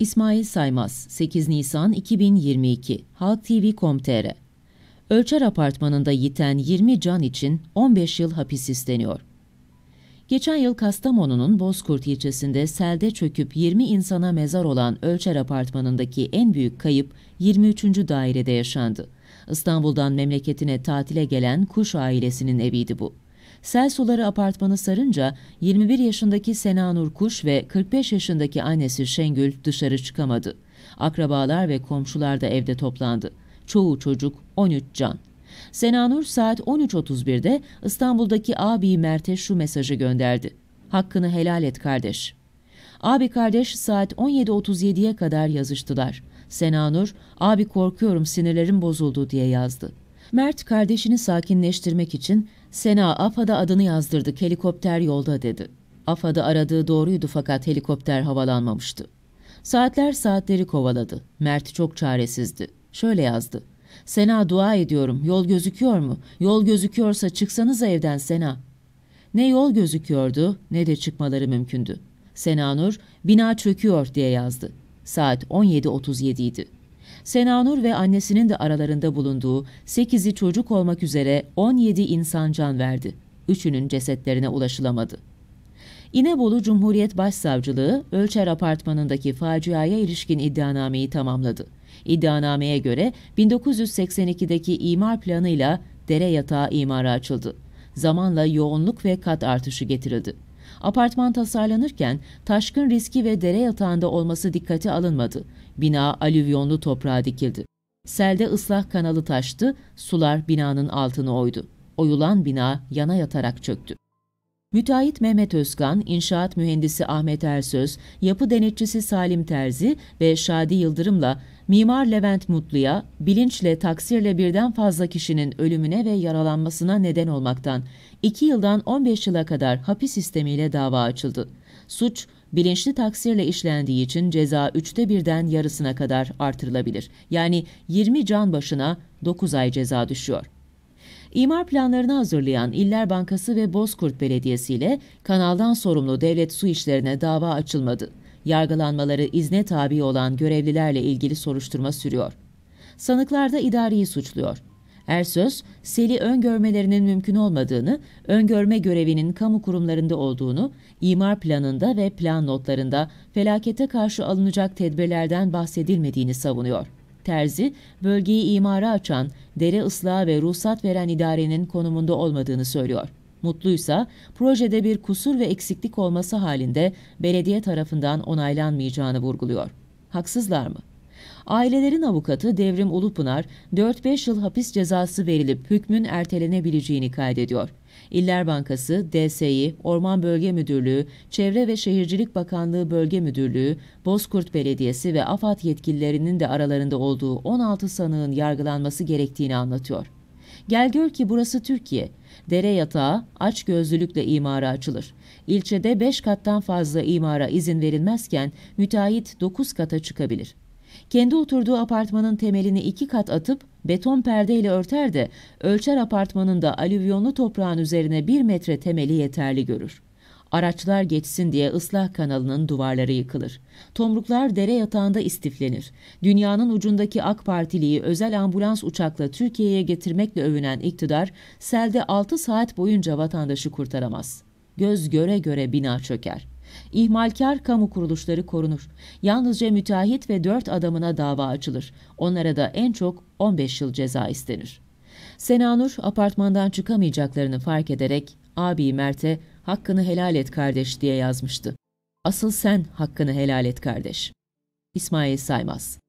İsmail Saymaz, 8 Nisan 2022, Halk TV TV.com.tr Ölçer apartmanında yiten 20 can için 15 yıl hapis isteniyor. Geçen yıl Kastamonu'nun Bozkurt ilçesinde selde çöküp 20 insana mezar olan Ölçer apartmanındaki en büyük kayıp 23. dairede yaşandı. İstanbul'dan memleketine tatile gelen Kuş ailesinin eviydi bu sel suları apartmanı sarınca 21 yaşındaki Sena Nur Kuş ve 45 yaşındaki annesi Şengül dışarı çıkamadı. Akrabalar ve komşular da evde toplandı. Çoğu çocuk 13 can. Sena Nur saat 13.31'de İstanbul'daki abi Mert'e şu mesajı gönderdi. Hakkını helal et kardeş. Abi kardeş saat 17.37'ye kadar yazıştılar. Sena Nur abi korkuyorum sinirlerim bozuldu diye yazdı. Mert kardeşini sakinleştirmek için Sena AFAD'a adını yazdırdık helikopter yolda dedi. AFAD'ı aradığı doğruydu fakat helikopter havalanmamıştı. Saatler saatleri kovaladı. Mert çok çaresizdi. Şöyle yazdı. Sena dua ediyorum. Yol gözüküyor mu? Yol gözüküyorsa çıksanız evden Sena. Ne yol gözüküyordu ne de çıkmaları mümkündü. Sena Nur bina çöküyor diye yazdı. Saat 17.37 idi. Senanur ve annesinin de aralarında bulunduğu 8'i çocuk olmak üzere 17 insan can verdi. Üçünün cesetlerine ulaşılamadı. İnebolu Cumhuriyet Başsavcılığı Ölçer Apartmanı'ndaki faciaya ilişkin iddianameyi tamamladı. İddianameye göre 1982'deki imar planıyla dere yatağı imara açıldı. Zamanla yoğunluk ve kat artışı getirildi. Apartman tasarlanırken taşkın riski ve dere yatağında olması dikkate alınmadı. Bina alüvyonlu toprağa dikildi. Selde ıslah kanalı taştı, sular binanın altını oydu. Oyulan bina yana yatarak çöktü. Müteahhit Mehmet Özkan, inşaat mühendisi Ahmet Ersöz, yapı denetçisi Salim Terzi ve Şadi Yıldırım'la Mimar Levent Mutlu'ya bilinçle taksirle birden fazla kişinin ölümüne ve yaralanmasına neden olmaktan 2 yıldan 15 yıla kadar hapis sistemiyle dava açıldı. Suç, bilinçli taksirle işlendiği için ceza üçte birden yarısına kadar artırılabilir. Yani 20 can başına 9 ay ceza düşüyor. İmar planlarını hazırlayan İller Bankası ve Bozkurt Belediyesi ile kanaldan sorumlu devlet su işlerine dava açılmadı. Yargılanmaları izne tabi olan görevlilerle ilgili soruşturma sürüyor. Sanıklar da idareyi suçluyor. Ersöz, seli öngörmelerinin mümkün olmadığını, öngörme görevinin kamu kurumlarında olduğunu, imar planında ve plan notlarında felakete karşı alınacak tedbirlerden bahsedilmediğini savunuyor. Terzi, bölgeyi imara açan, dere ıslağı ve ruhsat veren idarenin konumunda olmadığını söylüyor. Mutluysa projede bir kusur ve eksiklik olması halinde belediye tarafından onaylanmayacağını vurguluyor. Haksızlar mı? Ailelerin avukatı Devrim Ulupınar 4-5 yıl hapis cezası verilip hükmün ertelenebileceğini kaydediyor. İller Bankası, DSİ, Orman Bölge Müdürlüğü, Çevre ve Şehircilik Bakanlığı Bölge Müdürlüğü, Bozkurt Belediyesi ve AFAD yetkililerinin de aralarında olduğu 16 sanığın yargılanması gerektiğini anlatıyor. Gel gör ki burası Türkiye. Dere yatağı aç gözlülükle imara açılır. İlçede 5 kattan fazla imara izin verilmezken müteahhit 9 kata çıkabilir. Kendi oturduğu apartmanın temelini iki kat atıp beton perdeyle örter de ölçer apartmanında alüvyonlu toprağın üzerine bir metre temeli yeterli görür. Araçlar geçsin diye ıslah kanalının duvarları yıkılır. Tomruklar dere yatağında istiflenir. Dünyanın ucundaki AK Partiliyi özel ambulans uçakla Türkiye'ye getirmekle övünen iktidar, selde 6 saat boyunca vatandaşı kurtaramaz. Göz göre göre bina çöker. İhmalkar kamu kuruluşları korunur. Yalnızca müteahhit ve dört adamına dava açılır. Onlara da en çok 15 yıl ceza istenir. Senanur apartmandan çıkamayacaklarını fark ederek abi Mert'e hakkını helal et kardeş diye yazmıştı. Asıl sen hakkını helal et kardeş. İsmail Saymaz